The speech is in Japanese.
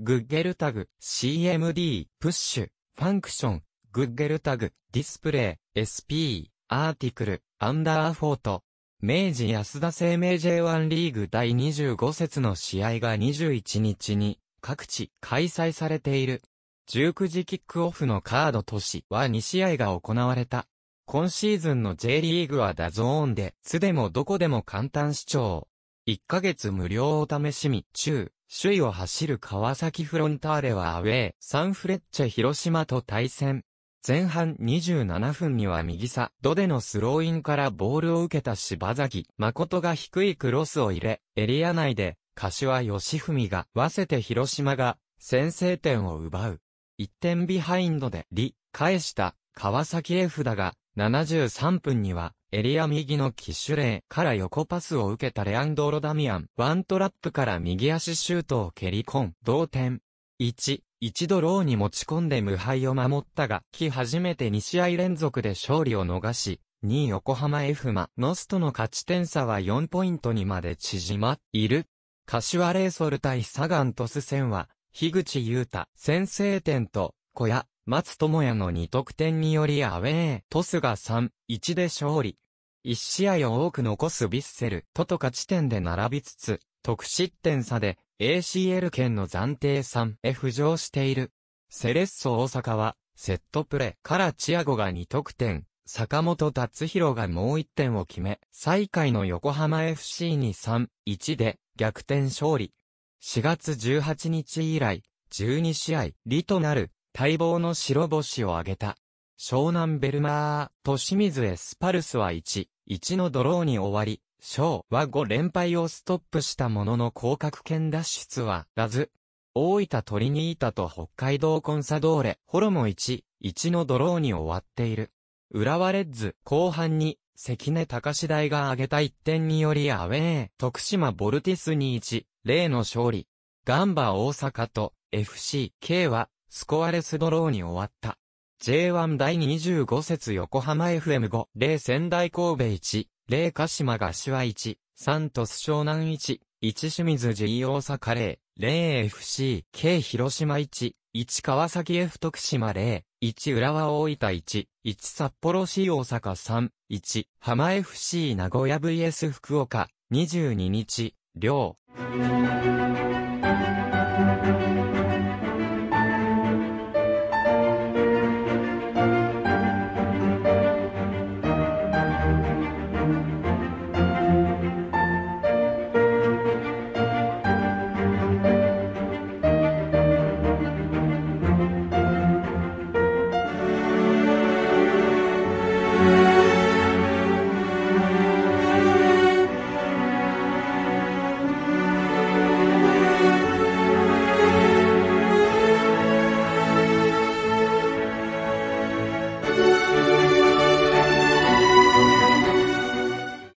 グッゲルタグ、CMD、プッシュ、ファンクション、グッゲルタグ、ディスプレイ、SP、アーティクル、アンダーフォート。明治安田生命 J1 リーグ第25節の試合が21日に各地開催されている。19時キックオフのカード都市は2試合が行われた。今シーズンの J リーグはダゾーンで、つでもどこでも簡単視聴。1ヶ月無料お試しみ中。首位を走る川崎フロンターレはアウェー、サンフレッチェ広島と対戦。前半27分には右サドでのスローインからボールを受けた柴崎誠が低いクロスを入れ、エリア内で、柏吉文がわせて広島が先制点を奪う。1点ビハインドで、リ、返した川崎 F だが、73分には、エリア右のキッシュレーから横パスを受けたレアンドロ・ダミアン、ワントラップから右足シュートを蹴り込ん、同点。1、一度ローに持ち込んで無敗を守ったが、来初めて2試合連続で勝利を逃し、2位横浜 F マノスとの勝ち点差は4ポイントにまで縮まっている。柏レイソル対サガントス戦は、樋口優太、先制点と、小屋、松友也の2得点によりアウェー、トスが3、1で勝利。1試合を多く残すビッセル、トと勝ち点で並びつつ、得失点差で ACL 圏の暫定3へ浮上している。セレッソ大阪は、セットプレーからチアゴが2得点、坂本達弘がもう1点を決め、最下位の横浜 FC に3、1で逆転勝利。4月18日以来、12試合、利となる待望の白星を挙げた。湘南ベルマーと清水エスパルスは1、1のドローに終わり、賞は5連敗をストップしたものの降格圏脱出はらず、大分トリニータと北海道コンサドーレ、ホロも1、1のドローに終わっている。浦和レッズ、後半に、関根隆大が挙げた1点によりアウェー、徳島ボルティスに1、0の勝利。ガンバ大阪と FCK はスコアレスドローに終わった。J1 第25節横浜 FM5、0仙台神戸1、0鹿島が手話1、3トス湘南1、1清水 G 大阪0、0 FC、K 広島1、1川崎 F 徳島0、1浦和大分1、1札幌市大阪3、1浜 FC 名古屋 VS 福岡、22日、両。